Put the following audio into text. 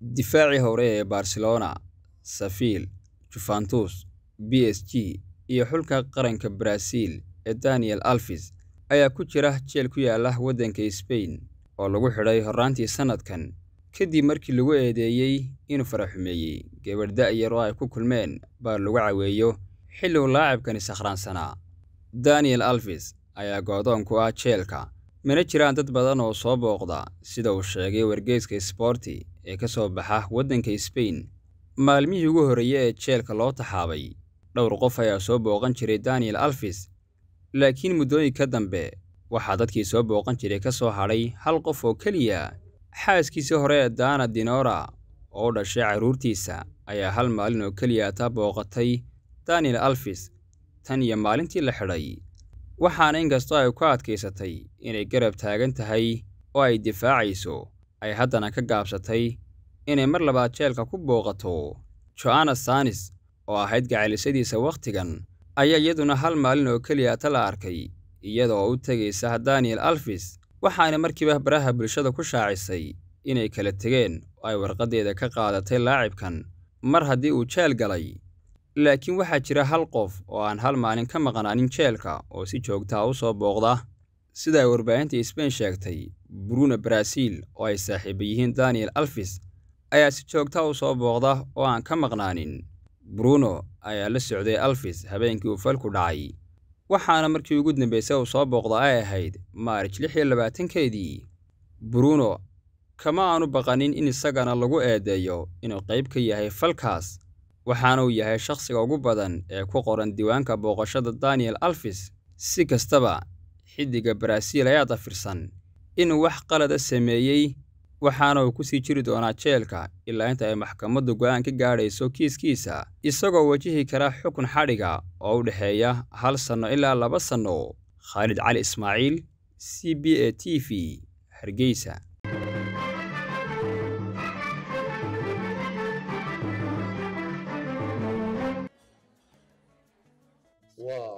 Difaacii hore ee Barcelona, Seville, Juventus, PSG iyo xulka qaranka Brazil ee Daniel Alves ayaa ku jira jeel ku yaala waddanka Spain oo lagu xidhay horraantii sanadkan kadib markii lagu eedeeyey inuu faraxumeeyey gabadh da' yar oo ay ku kulmeen baa lagu caweeyo xilli uu laacibkani sakhraansanaa Daniel Alves ayaa go'doon ku ah jeelka mana jiraan dad badan oo soo booqda sida uu sheegay wargeyska Sporty ee ka soo baxa waddanka Spain maalmihii ugu horreeyay ee jeelka loo taxaabay dhowr qof ayaa soo booqan jiray Daniel alfis laakiin muddooyin ka dambe waxaa dadkii soo booqan jiray ka soo hadhay hal qof oo keliya xaaskiisii hore ee Dana Dinora oo dhashay carruurtiisa ayaa hal maalin oo keliya taa booqatay Daniel alfis tan iyo maalintii la xidhay waxaana inkastoo ay ku adkaysatay inay garab taagan tahay oo ay difaacayso ay haddana ka gaabsatay inay mar labaad jeelka ku booqato joanna sanis oo ahayd gacalisadiisa wakhtigan ayaa iyaduna hal maalin oo keliya ta la arkay iyada iyadaoo u tegaysa daniel alfis waxaana markiiba baraha bulshada ku shaacisay inay kala tegeen oo ay warqaddeeda ka qaadatay laacibkan mar haddii uu jeel galay laakiin waxaa jira hal qof oo aan hal maalin ka maqnaanin jeelka oo si joogtaa ah u soo booqda sida ay warbaahinta sbain sheegtay bruna baraasiil oo ay saaxiiba yihiin daniel alfis ayaa si joogtaa ah u soo booqda oo aan ka maqnaanin bruno ayaa la socday alfis habeenkii uu falku dhacay waxaana markii ugu dambaysa uu soo booqda ay ahayd maarij lix iyo labaatankeedii bruno kama aanu baqanin in isagana lagu eedeeyo inuu qayb ka yahay falkaas waxaana uu yahay shakhsiga ugu badan ee ku qoran diiwaanka booqashada daniel alfis si kastaba xiddiga baraaziil ayaa dafirsan inuu wax qalada ah sameeyey waxaana uu ku sii jiri doonaa jeelka ilaa inta ay maxkamaddu go'aan ka gaadhayso kiiskiisa isagoo wajihi karaa xukun xadhiga oo u dhexeeya hal sanno ilaa laba sanno khaalid cali ismaaciil c b a t v hargeysa wow